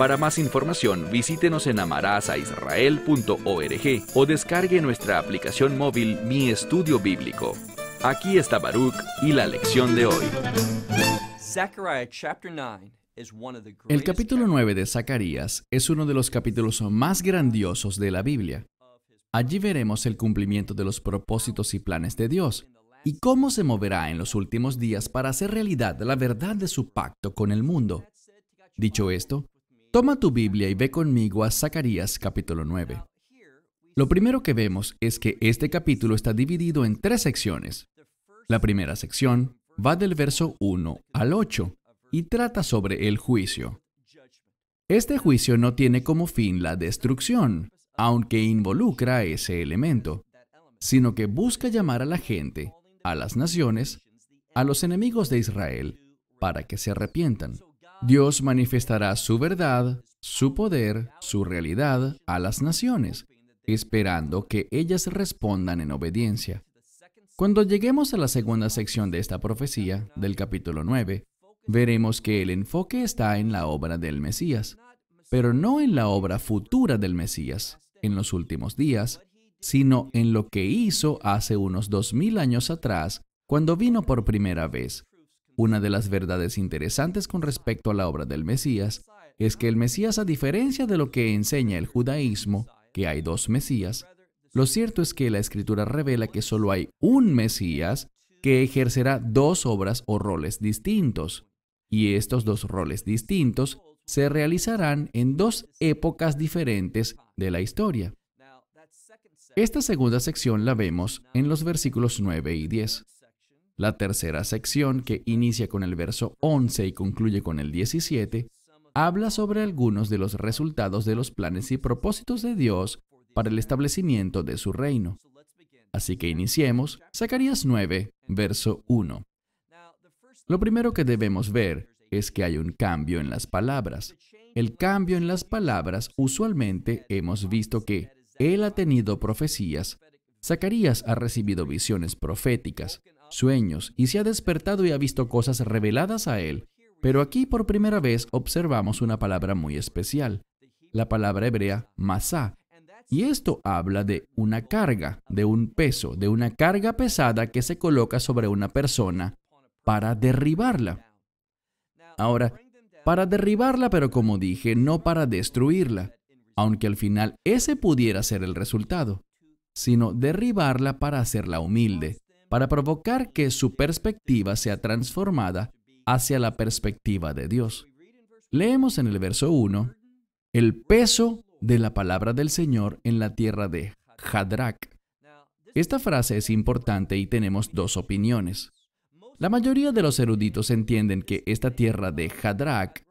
Para más información, visítenos en amarazaisrael.org o descargue nuestra aplicación móvil Mi Estudio Bíblico. Aquí está Baruch y la lección de hoy. El capítulo 9 de Zacarías es uno de los capítulos más grandiosos de la Biblia. Allí veremos el cumplimiento de los propósitos y planes de Dios y cómo se moverá en los últimos días para hacer realidad la verdad de su pacto con el mundo. Dicho esto, Toma tu Biblia y ve conmigo a Zacarías capítulo 9. Lo primero que vemos es que este capítulo está dividido en tres secciones. La primera sección va del verso 1 al 8 y trata sobre el juicio. Este juicio no tiene como fin la destrucción, aunque involucra ese elemento, sino que busca llamar a la gente, a las naciones, a los enemigos de Israel, para que se arrepientan. Dios manifestará su verdad, su poder, su realidad a las naciones, esperando que ellas respondan en obediencia. Cuando lleguemos a la segunda sección de esta profecía, del capítulo 9, veremos que el enfoque está en la obra del Mesías, pero no en la obra futura del Mesías, en los últimos días, sino en lo que hizo hace unos dos mil años atrás, cuando vino por primera vez, una de las verdades interesantes con respecto a la obra del Mesías es que el Mesías, a diferencia de lo que enseña el judaísmo, que hay dos Mesías, lo cierto es que la escritura revela que solo hay un Mesías que ejercerá dos obras o roles distintos, y estos dos roles distintos se realizarán en dos épocas diferentes de la historia. Esta segunda sección la vemos en los versículos 9 y 10. La tercera sección, que inicia con el verso 11 y concluye con el 17, habla sobre algunos de los resultados de los planes y propósitos de Dios para el establecimiento de su reino. Así que iniciemos Zacarías 9, verso 1. Lo primero que debemos ver es que hay un cambio en las palabras. El cambio en las palabras usualmente hemos visto que Él ha tenido profecías, Zacarías ha recibido visiones proféticas, sueños y se ha despertado y ha visto cosas reveladas a él. Pero aquí por primera vez observamos una palabra muy especial, la palabra hebrea masá. Y esto habla de una carga, de un peso, de una carga pesada que se coloca sobre una persona para derribarla. Ahora, para derribarla, pero como dije, no para destruirla, aunque al final ese pudiera ser el resultado, sino derribarla para hacerla humilde, para provocar que su perspectiva sea transformada hacia la perspectiva de Dios. Leemos en el verso 1 el peso de la palabra del Señor en la tierra de Hadrach. Esta frase es importante y tenemos dos opiniones. La mayoría de los eruditos entienden que esta tierra de Hadrach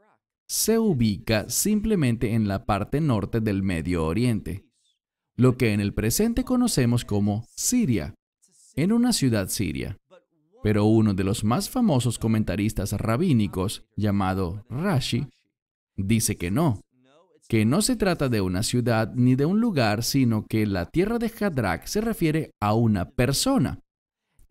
se ubica simplemente en la parte norte del Medio Oriente, lo que en el presente conocemos como Siria, en una ciudad siria. Pero uno de los más famosos comentaristas rabínicos, llamado Rashi, dice que no, que no se trata de una ciudad ni de un lugar, sino que la tierra de Hadrak se refiere a una persona.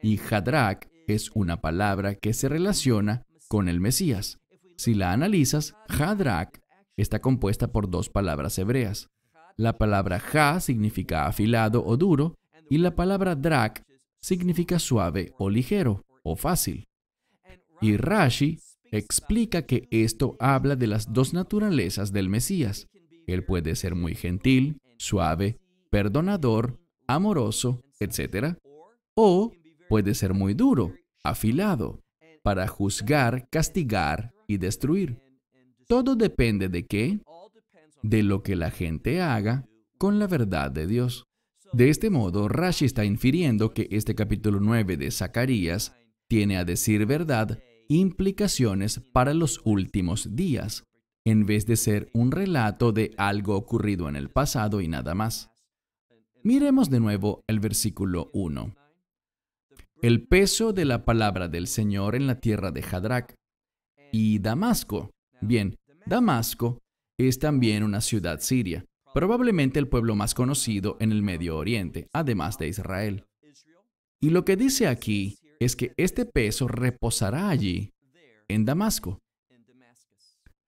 Y Hadrak es una palabra que se relaciona con el Mesías. Si la analizas, Hadrak está compuesta por dos palabras hebreas. La palabra ha significa afilado o duro y la palabra drak significa suave o ligero o fácil. Y Rashi explica que esto habla de las dos naturalezas del Mesías. Él puede ser muy gentil, suave, perdonador, amoroso, etc. O puede ser muy duro, afilado, para juzgar, castigar y destruir. Todo depende de qué? De lo que la gente haga con la verdad de Dios. De este modo, Rashi está infiriendo que este capítulo 9 de Zacarías tiene, a decir verdad, implicaciones para los últimos días, en vez de ser un relato de algo ocurrido en el pasado y nada más. Miremos de nuevo el versículo 1. El peso de la palabra del Señor en la tierra de Hadrach y Damasco. Bien, Damasco es también una ciudad siria probablemente el pueblo más conocido en el Medio Oriente, además de Israel. Y lo que dice aquí es que este peso reposará allí, en Damasco.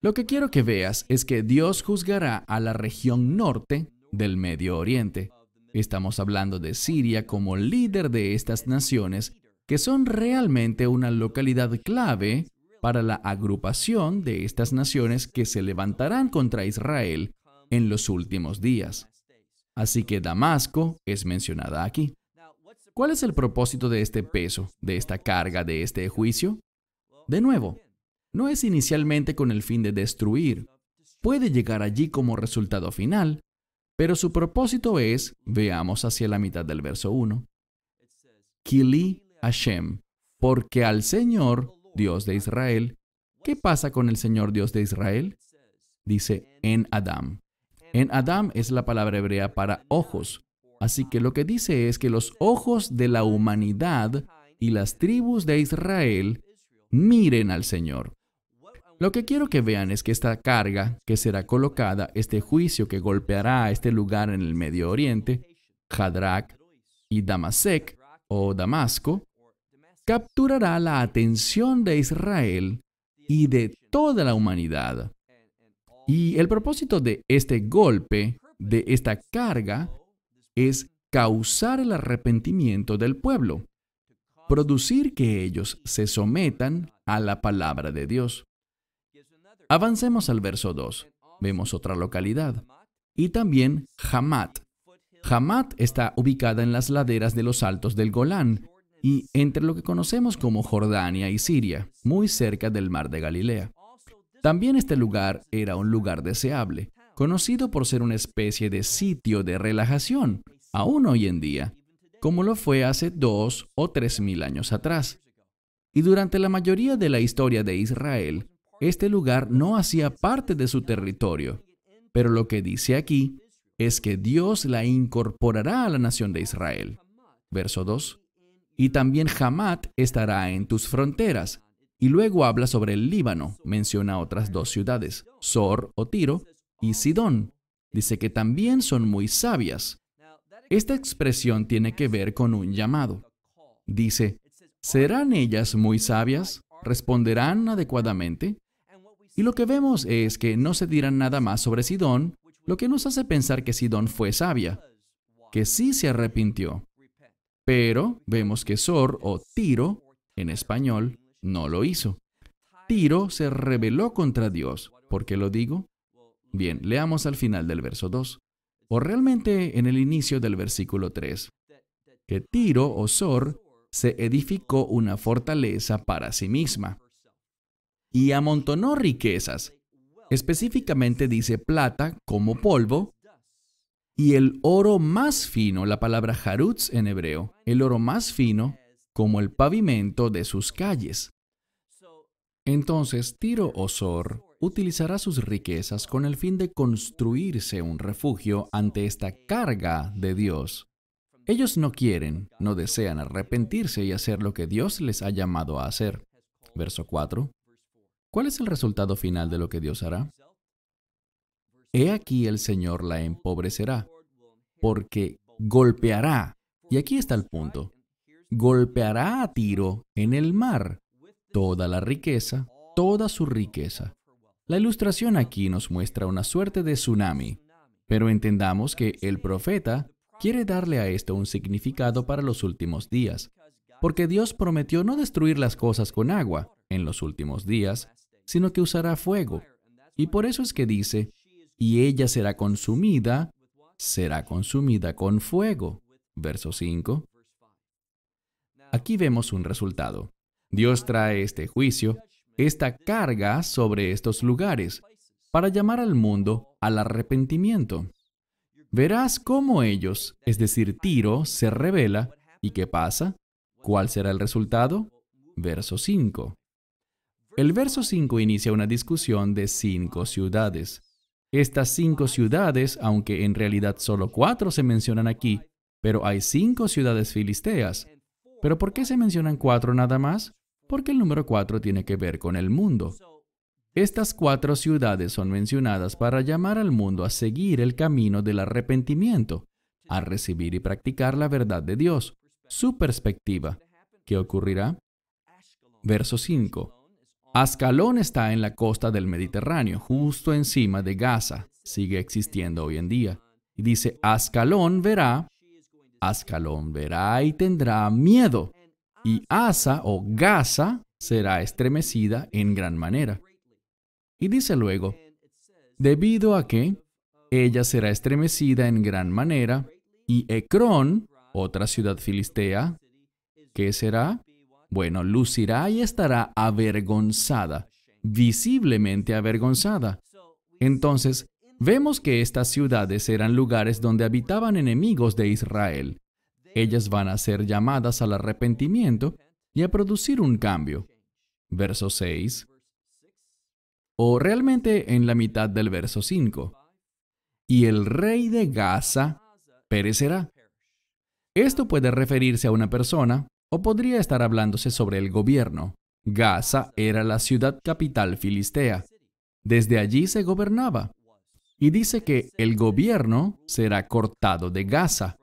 Lo que quiero que veas es que Dios juzgará a la región norte del Medio Oriente. Estamos hablando de Siria como líder de estas naciones que son realmente una localidad clave para la agrupación de estas naciones que se levantarán contra Israel en los últimos días. Así que Damasco es mencionada aquí. ¿Cuál es el propósito de este peso, de esta carga, de este juicio? De nuevo, no es inicialmente con el fin de destruir. Puede llegar allí como resultado final, pero su propósito es, veamos hacia la mitad del verso 1, Kili Hashem, porque al Señor, Dios de Israel, ¿qué pasa con el Señor Dios de Israel? Dice en Adam. En Adam es la palabra hebrea para ojos. Así que lo que dice es que los ojos de la humanidad y las tribus de Israel miren al Señor. Lo que quiero que vean es que esta carga que será colocada, este juicio que golpeará a este lugar en el Medio Oriente, Hadrak y Damasek o Damasco, capturará la atención de Israel y de toda la humanidad. Y el propósito de este golpe, de esta carga, es causar el arrepentimiento del pueblo, producir que ellos se sometan a la palabra de Dios. Avancemos al verso 2. Vemos otra localidad. Y también Hamat. Hamat está ubicada en las laderas de los altos del Golán y entre lo que conocemos como Jordania y Siria, muy cerca del mar de Galilea. También este lugar era un lugar deseable, conocido por ser una especie de sitio de relajación, aún hoy en día, como lo fue hace dos o tres mil años atrás. Y durante la mayoría de la historia de Israel, este lugar no hacía parte de su territorio. Pero lo que dice aquí es que Dios la incorporará a la nación de Israel. Verso 2. Y también Hamat estará en tus fronteras, y luego habla sobre el Líbano, menciona otras dos ciudades, Sor o Tiro y Sidón. Dice que también son muy sabias. Esta expresión tiene que ver con un llamado. Dice, ¿serán ellas muy sabias? ¿Responderán adecuadamente? Y lo que vemos es que no se dirán nada más sobre Sidón, lo que nos hace pensar que Sidón fue sabia, que sí se arrepintió. Pero vemos que Sor o Tiro, en español, no lo hizo. Tiro se rebeló contra Dios. ¿Por qué lo digo? Bien, leamos al final del verso 2, o realmente en el inicio del versículo 3, que Tiro o Sor se edificó una fortaleza para sí misma y amontonó riquezas. Específicamente dice plata como polvo y el oro más fino, la palabra harutz en hebreo, el oro más fino como el pavimento de sus calles. Entonces Tiro Osor utilizará sus riquezas con el fin de construirse un refugio ante esta carga de Dios. Ellos no quieren, no desean arrepentirse y hacer lo que Dios les ha llamado a hacer. Verso 4. ¿Cuál es el resultado final de lo que Dios hará? He aquí el Señor la empobrecerá, porque golpeará, y aquí está el punto, golpeará a Tiro en el mar toda la riqueza, toda su riqueza. La ilustración aquí nos muestra una suerte de tsunami, pero entendamos que el profeta quiere darle a esto un significado para los últimos días, porque Dios prometió no destruir las cosas con agua en los últimos días, sino que usará fuego. Y por eso es que dice, y ella será consumida, será consumida con fuego. Verso 5. Aquí vemos un resultado. Dios trae este juicio, esta carga sobre estos lugares, para llamar al mundo al arrepentimiento. Verás cómo ellos, es decir, Tiro, se revela. ¿Y qué pasa? ¿Cuál será el resultado? Verso 5. El verso 5 inicia una discusión de cinco ciudades. Estas cinco ciudades, aunque en realidad solo cuatro se mencionan aquí, pero hay cinco ciudades filisteas. ¿Pero por qué se mencionan cuatro nada más? porque el número cuatro tiene que ver con el mundo. Estas cuatro ciudades son mencionadas para llamar al mundo a seguir el camino del arrepentimiento, a recibir y practicar la verdad de Dios, su perspectiva. ¿Qué ocurrirá? Verso 5. Ascalón está en la costa del Mediterráneo, justo encima de Gaza, sigue existiendo hoy en día. Y dice, Ascalón verá, Ascalón verá y tendrá miedo y Asa o Gaza será estremecida en gran manera. Y dice luego, debido a que ella será estremecida en gran manera, y Ecrón, otra ciudad filistea, ¿qué será? Bueno, lucirá y estará avergonzada, visiblemente avergonzada. Entonces, vemos que estas ciudades eran lugares donde habitaban enemigos de Israel, ellas van a ser llamadas al arrepentimiento y a producir un cambio. Verso 6. O realmente en la mitad del verso 5. Y el rey de Gaza perecerá. Esto puede referirse a una persona o podría estar hablándose sobre el gobierno. Gaza era la ciudad capital filistea. Desde allí se gobernaba. Y dice que el gobierno será cortado de Gaza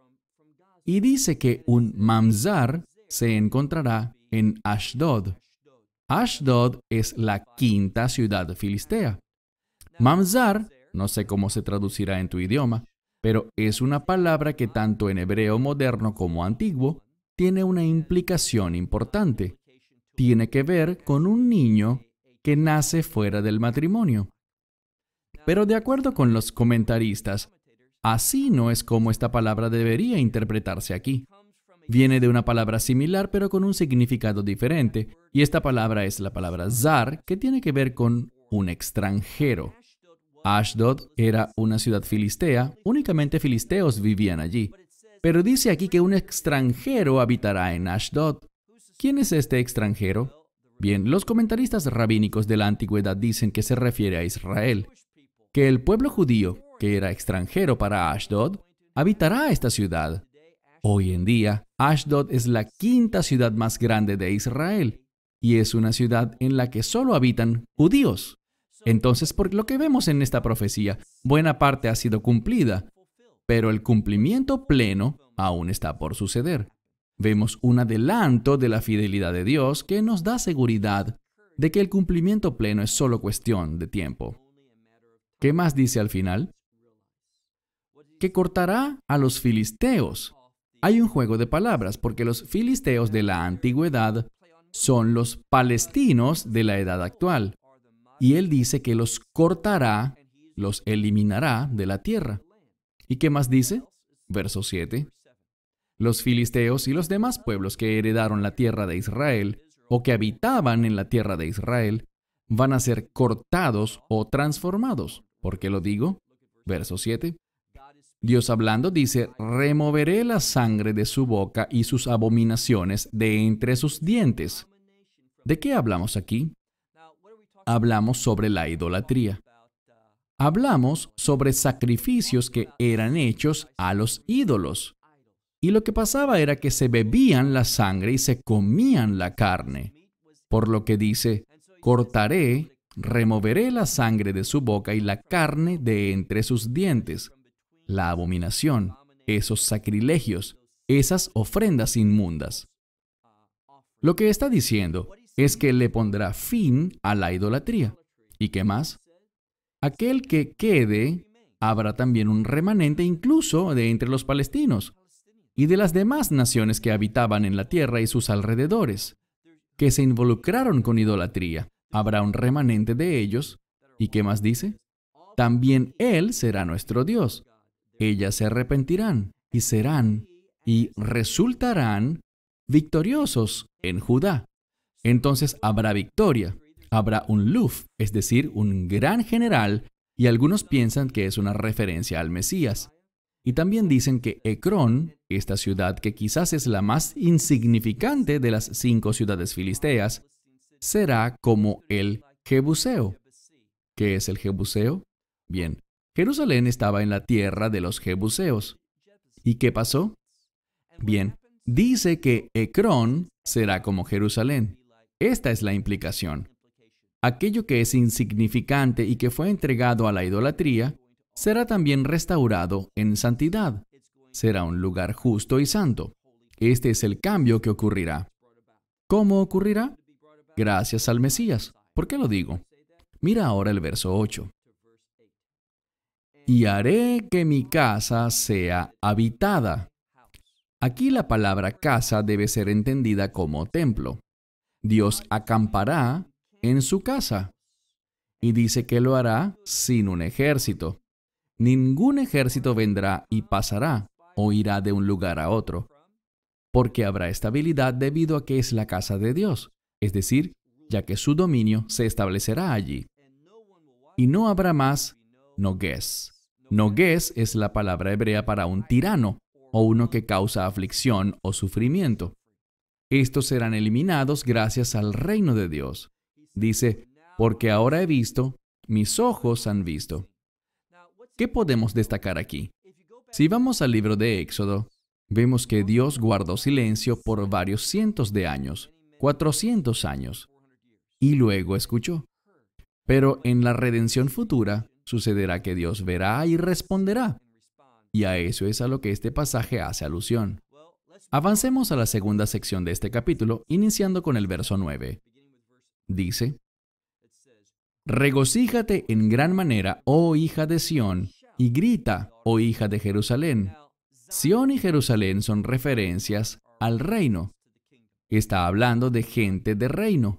y dice que un mamzar se encontrará en Ashdod. Ashdod es la quinta ciudad filistea. Mamzar, no sé cómo se traducirá en tu idioma, pero es una palabra que tanto en hebreo moderno como antiguo tiene una implicación importante. Tiene que ver con un niño que nace fuera del matrimonio. Pero de acuerdo con los comentaristas, Así no es como esta palabra debería interpretarse aquí. Viene de una palabra similar pero con un significado diferente, y esta palabra es la palabra zar, que tiene que ver con un extranjero. Ashdod era una ciudad filistea, únicamente filisteos vivían allí. Pero dice aquí que un extranjero habitará en Ashdod. ¿Quién es este extranjero? Bien, los comentaristas rabínicos de la antigüedad dicen que se refiere a Israel, que el pueblo judío, que era extranjero para Ashdod, habitará esta ciudad. Hoy en día, Ashdod es la quinta ciudad más grande de Israel y es una ciudad en la que solo habitan judíos. Entonces, por lo que vemos en esta profecía, buena parte ha sido cumplida, pero el cumplimiento pleno aún está por suceder. Vemos un adelanto de la fidelidad de Dios que nos da seguridad de que el cumplimiento pleno es solo cuestión de tiempo. ¿Qué más dice al final? que cortará a los filisteos. Hay un juego de palabras, porque los filisteos de la antigüedad son los palestinos de la edad actual. Y él dice que los cortará, los eliminará de la tierra. ¿Y qué más dice? Verso 7. Los filisteos y los demás pueblos que heredaron la tierra de Israel o que habitaban en la tierra de Israel van a ser cortados o transformados. ¿Por qué lo digo? Verso 7. Dios hablando dice, removeré la sangre de su boca y sus abominaciones de entre sus dientes. ¿De qué hablamos aquí? Hablamos sobre la idolatría. Hablamos sobre sacrificios que eran hechos a los ídolos. Y lo que pasaba era que se bebían la sangre y se comían la carne. Por lo que dice, cortaré, removeré la sangre de su boca y la carne de entre sus dientes la abominación, esos sacrilegios, esas ofrendas inmundas. Lo que está diciendo es que le pondrá fin a la idolatría. ¿Y qué más? Aquel que quede habrá también un remanente incluso de entre los palestinos y de las demás naciones que habitaban en la tierra y sus alrededores, que se involucraron con idolatría. Habrá un remanente de ellos. ¿Y qué más dice? También Él será nuestro Dios, ellas se arrepentirán y serán y resultarán victoriosos en Judá. Entonces habrá victoria, habrá un luf, es decir, un gran general, y algunos piensan que es una referencia al Mesías. Y también dicen que Ecrón, esta ciudad que quizás es la más insignificante de las cinco ciudades filisteas, será como el Jebuseo. ¿Qué es el Jebuseo? Bien, Jerusalén estaba en la tierra de los Jebuseos. ¿Y qué pasó? Bien, dice que Ecrón será como Jerusalén. Esta es la implicación. Aquello que es insignificante y que fue entregado a la idolatría, será también restaurado en santidad. Será un lugar justo y santo. Este es el cambio que ocurrirá. ¿Cómo ocurrirá? Gracias al Mesías. ¿Por qué lo digo? Mira ahora el verso 8 y haré que mi casa sea habitada. Aquí la palabra casa debe ser entendida como templo. Dios acampará en su casa. Y dice que lo hará sin un ejército. Ningún ejército vendrá y pasará o irá de un lugar a otro. Porque habrá estabilidad debido a que es la casa de Dios, es decir, ya que su dominio se establecerá allí. Y no habrá más nogués, Nogués es la palabra hebrea para un tirano o uno que causa aflicción o sufrimiento. Estos serán eliminados gracias al reino de Dios. Dice, porque ahora he visto, mis ojos han visto. ¿Qué podemos destacar aquí? Si vamos al libro de Éxodo, vemos que Dios guardó silencio por varios cientos de años, 400 años, y luego escuchó. Pero en la redención futura, Sucederá que Dios verá y responderá. Y a eso es a lo que este pasaje hace alusión. Avancemos a la segunda sección de este capítulo, iniciando con el verso 9. Dice, Regocíjate en gran manera, oh hija de Sión, y grita, oh hija de Jerusalén. Sión y Jerusalén son referencias al reino. Está hablando de gente de reino,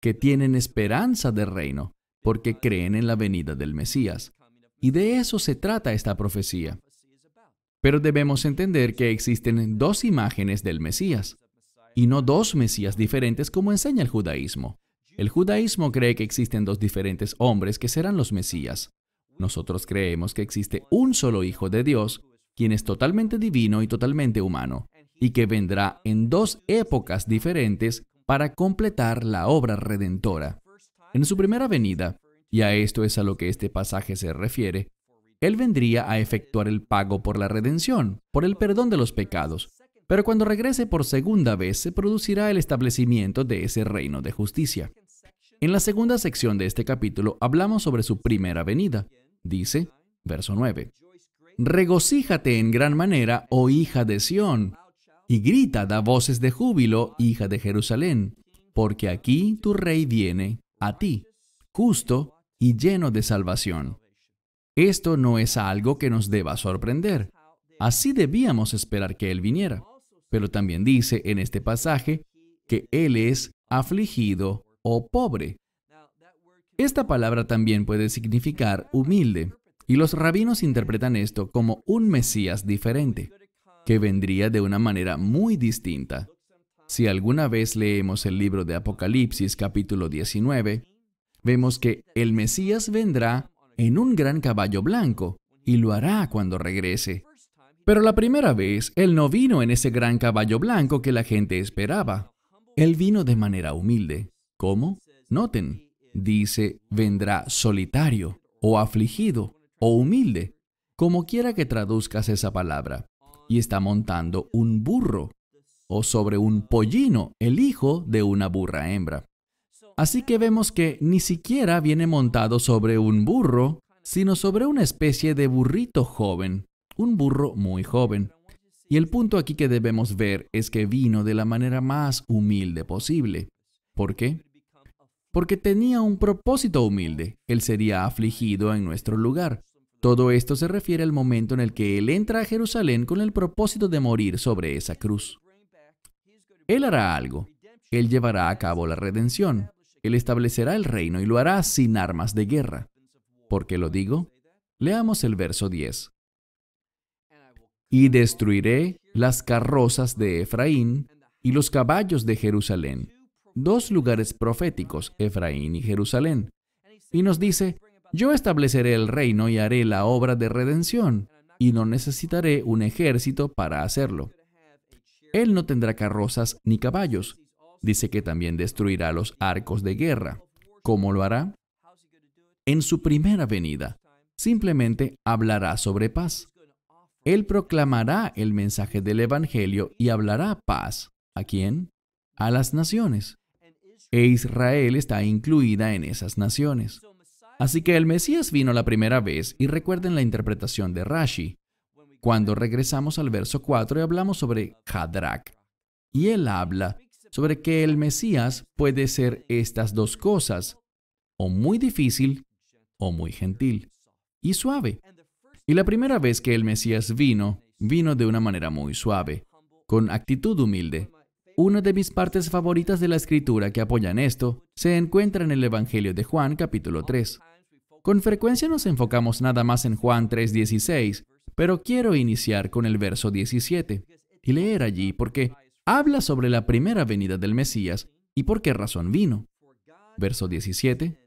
que tienen esperanza de reino, porque creen en la venida del Mesías. Y de eso se trata esta profecía. Pero debemos entender que existen dos imágenes del Mesías, y no dos Mesías diferentes como enseña el judaísmo. El judaísmo cree que existen dos diferentes hombres que serán los Mesías. Nosotros creemos que existe un solo Hijo de Dios, quien es totalmente divino y totalmente humano, y que vendrá en dos épocas diferentes para completar la obra redentora. En su primera venida, y a esto es a lo que este pasaje se refiere, Él vendría a efectuar el pago por la redención, por el perdón de los pecados, pero cuando regrese por segunda vez se producirá el establecimiento de ese reino de justicia. En la segunda sección de este capítulo hablamos sobre su primera venida. Dice, verso 9, Regocíjate en gran manera, oh hija de Sión, y grita, da voces de júbilo, hija de Jerusalén, porque aquí tu rey viene, a ti, justo y lleno de salvación. Esto no es algo que nos deba sorprender. Así debíamos esperar que Él viniera. Pero también dice en este pasaje que Él es afligido o oh pobre. Esta palabra también puede significar humilde, y los rabinos interpretan esto como un Mesías diferente, que vendría de una manera muy distinta. Si alguna vez leemos el libro de Apocalipsis capítulo 19, vemos que el Mesías vendrá en un gran caballo blanco y lo hará cuando regrese. Pero la primera vez, Él no vino en ese gran caballo blanco que la gente esperaba. Él vino de manera humilde. ¿Cómo? Noten, dice, vendrá solitario, o afligido, o humilde, como quiera que traduzcas esa palabra. Y está montando un burro o sobre un pollino, el hijo de una burra hembra. Así que vemos que ni siquiera viene montado sobre un burro, sino sobre una especie de burrito joven, un burro muy joven. Y el punto aquí que debemos ver es que vino de la manera más humilde posible. ¿Por qué? Porque tenía un propósito humilde, él sería afligido en nuestro lugar. Todo esto se refiere al momento en el que él entra a Jerusalén con el propósito de morir sobre esa cruz. Él hará algo. Él llevará a cabo la redención. Él establecerá el reino y lo hará sin armas de guerra. ¿Por qué lo digo? Leamos el verso 10. Y destruiré las carrozas de Efraín y los caballos de Jerusalén. Dos lugares proféticos, Efraín y Jerusalén. Y nos dice, yo estableceré el reino y haré la obra de redención, y no necesitaré un ejército para hacerlo. Él no tendrá carrozas ni caballos. Dice que también destruirá los arcos de guerra. ¿Cómo lo hará? En su primera venida, simplemente hablará sobre paz. Él proclamará el mensaje del Evangelio y hablará paz. ¿A quién? A las naciones. E Israel está incluida en esas naciones. Así que el Mesías vino la primera vez y recuerden la interpretación de Rashi cuando regresamos al verso 4 y hablamos sobre Hadrak Y él habla sobre que el Mesías puede ser estas dos cosas, o muy difícil o muy gentil y suave. Y la primera vez que el Mesías vino, vino de una manera muy suave, con actitud humilde. Una de mis partes favoritas de la escritura que apoyan esto se encuentra en el Evangelio de Juan capítulo 3. Con frecuencia nos enfocamos nada más en Juan 3:16, pero quiero iniciar con el verso 17 y leer allí porque habla sobre la primera venida del Mesías y por qué razón vino. Verso 17.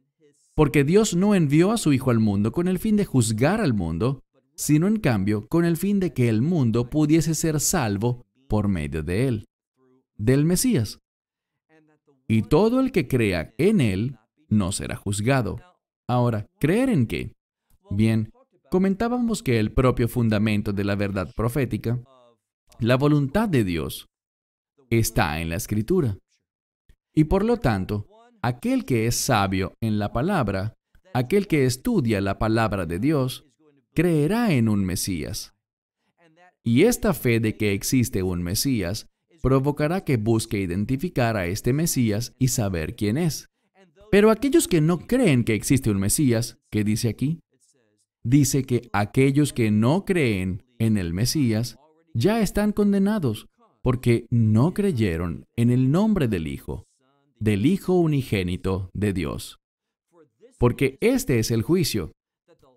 Porque Dios no envió a su Hijo al mundo con el fin de juzgar al mundo, sino en cambio con el fin de que el mundo pudiese ser salvo por medio de él, del Mesías. Y todo el que crea en él no será juzgado. Ahora, ¿creer en qué? Bien, comentábamos que el propio fundamento de la verdad profética, la voluntad de Dios, está en la escritura. Y por lo tanto, aquel que es sabio en la palabra, aquel que estudia la palabra de Dios, creerá en un Mesías. Y esta fe de que existe un Mesías provocará que busque identificar a este Mesías y saber quién es. Pero aquellos que no creen que existe un Mesías, ¿qué dice aquí? dice que aquellos que no creen en el Mesías ya están condenados porque no creyeron en el nombre del Hijo, del Hijo unigénito de Dios. Porque este es el juicio,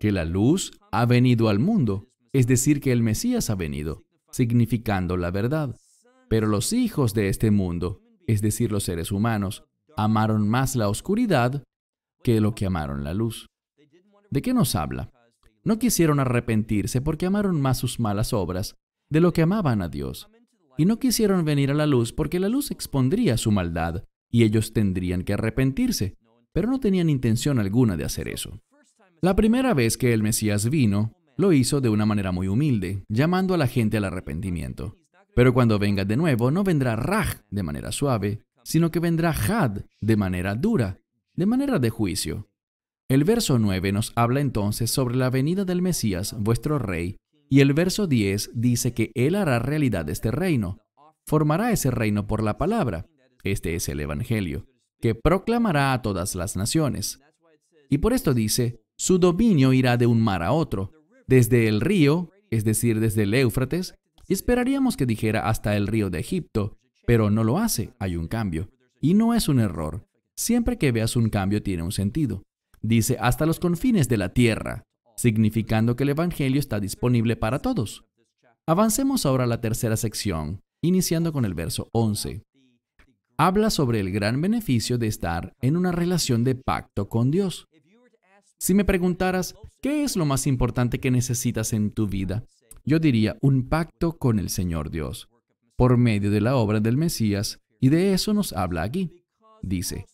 que la luz ha venido al mundo, es decir, que el Mesías ha venido, significando la verdad. Pero los hijos de este mundo, es decir, los seres humanos, amaron más la oscuridad que lo que amaron la luz. ¿De qué nos habla? No quisieron arrepentirse porque amaron más sus malas obras de lo que amaban a Dios. Y no quisieron venir a la luz porque la luz expondría su maldad y ellos tendrían que arrepentirse, pero no tenían intención alguna de hacer eso. La primera vez que el Mesías vino, lo hizo de una manera muy humilde, llamando a la gente al arrepentimiento. Pero cuando venga de nuevo, no vendrá Raj de manera suave, sino que vendrá Had de manera dura, de manera de juicio. El verso 9 nos habla entonces sobre la venida del Mesías, vuestro Rey, y el verso 10 dice que Él hará realidad este reino, formará ese reino por la palabra, este es el Evangelio, que proclamará a todas las naciones. Y por esto dice, su dominio irá de un mar a otro, desde el río, es decir, desde el Éufrates, y esperaríamos que dijera hasta el río de Egipto, pero no lo hace, hay un cambio. Y no es un error, siempre que veas un cambio tiene un sentido dice hasta los confines de la tierra, significando que el Evangelio está disponible para todos. Avancemos ahora a la tercera sección, iniciando con el verso 11. Habla sobre el gran beneficio de estar en una relación de pacto con Dios. Si me preguntaras, ¿qué es lo más importante que necesitas en tu vida? Yo diría un pacto con el Señor Dios, por medio de la obra del Mesías, y de eso nos habla aquí. Dice,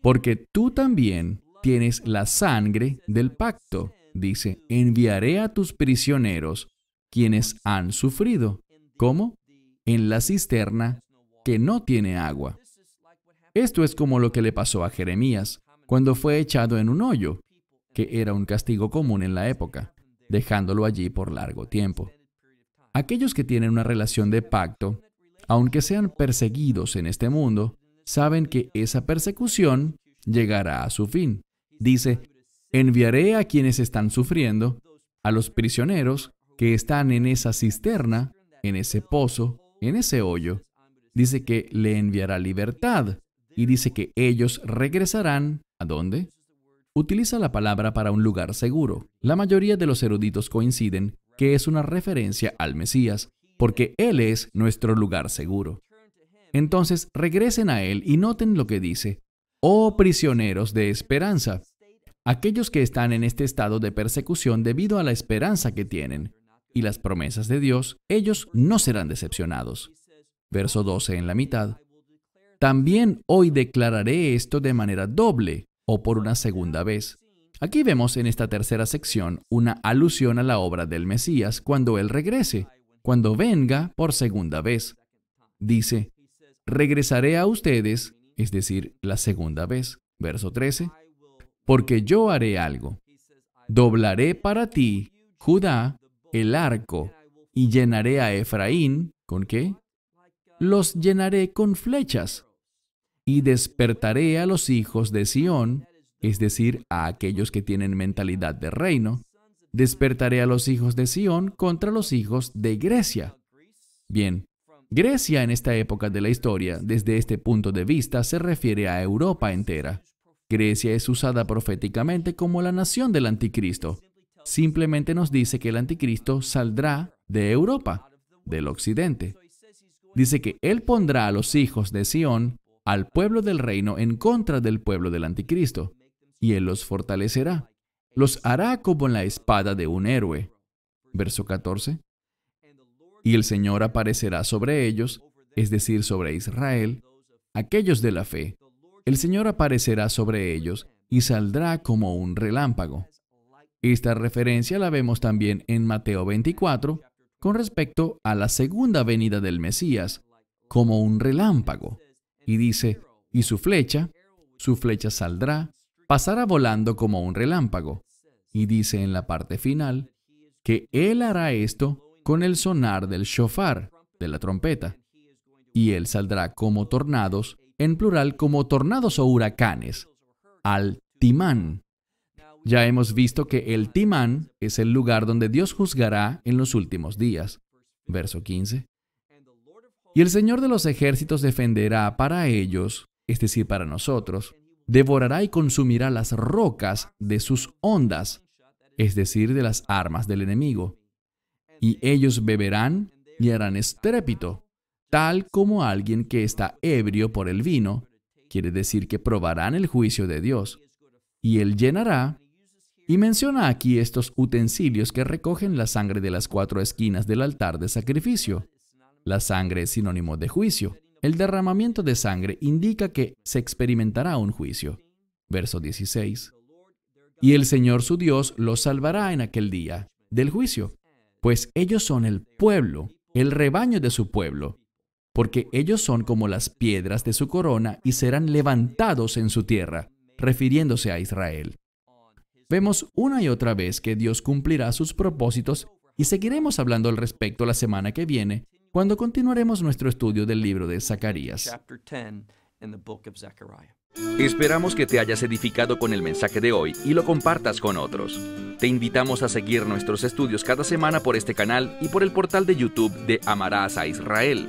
porque tú también, tienes la sangre del pacto. Dice, enviaré a tus prisioneros quienes han sufrido. ¿Cómo? En la cisterna que no tiene agua. Esto es como lo que le pasó a Jeremías cuando fue echado en un hoyo, que era un castigo común en la época, dejándolo allí por largo tiempo. Aquellos que tienen una relación de pacto, aunque sean perseguidos en este mundo, saben que esa persecución llegará a su fin dice, enviaré a quienes están sufriendo, a los prisioneros que están en esa cisterna, en ese pozo, en ese hoyo. Dice que le enviará libertad y dice que ellos regresarán. ¿A dónde? Utiliza la palabra para un lugar seguro. La mayoría de los eruditos coinciden que es una referencia al Mesías, porque Él es nuestro lugar seguro. Entonces regresen a Él y noten lo que dice, oh prisioneros de esperanza, aquellos que están en este estado de persecución debido a la esperanza que tienen y las promesas de Dios, ellos no serán decepcionados. Verso 12 en la mitad. También hoy declararé esto de manera doble o por una segunda vez. Aquí vemos en esta tercera sección una alusión a la obra del Mesías cuando Él regrese, cuando venga por segunda vez. Dice, regresaré a ustedes, es decir, la segunda vez, verso 13, porque yo haré algo. Doblaré para ti, Judá, el arco, y llenaré a Efraín, ¿con qué? Los llenaré con flechas, y despertaré a los hijos de Sión, es decir, a aquellos que tienen mentalidad de reino, despertaré a los hijos de Sión contra los hijos de Grecia. Bien, Grecia en esta época de la historia, desde este punto de vista, se refiere a Europa entera. Grecia es usada proféticamente como la nación del anticristo. Simplemente nos dice que el anticristo saldrá de Europa, del occidente. Dice que él pondrá a los hijos de Sión, al pueblo del reino, en contra del pueblo del anticristo, y él los fortalecerá. Los hará como la espada de un héroe. Verso 14. Y el Señor aparecerá sobre ellos, es decir, sobre Israel, aquellos de la fe, el Señor aparecerá sobre ellos y saldrá como un relámpago. Esta referencia la vemos también en Mateo 24 con respecto a la segunda venida del Mesías, como un relámpago. Y dice, y su flecha, su flecha saldrá, pasará volando como un relámpago. Y dice en la parte final, que él hará esto con el sonar del shofar, de la trompeta, y él saldrá como tornados en plural como tornados o huracanes, al timán. Ya hemos visto que el timán es el lugar donde Dios juzgará en los últimos días. Verso 15. Y el Señor de los ejércitos defenderá para ellos, es decir, para nosotros, devorará y consumirá las rocas de sus ondas, es decir, de las armas del enemigo. Y ellos beberán y harán estrépito, tal como alguien que está ebrio por el vino, quiere decir que probarán el juicio de Dios, y él llenará, y menciona aquí estos utensilios que recogen la sangre de las cuatro esquinas del altar de sacrificio. La sangre es sinónimo de juicio. El derramamiento de sangre indica que se experimentará un juicio. Verso 16. Y el Señor su Dios los salvará en aquel día del juicio, pues ellos son el pueblo, el rebaño de su pueblo, porque ellos son como las piedras de su corona y serán levantados en su tierra, refiriéndose a Israel. Vemos una y otra vez que Dios cumplirá sus propósitos y seguiremos hablando al respecto la semana que viene, cuando continuaremos nuestro estudio del libro de Zacarías. Esperamos que te hayas edificado con el mensaje de hoy y lo compartas con otros. Te invitamos a seguir nuestros estudios cada semana por este canal y por el portal de YouTube de Amarás a Israel.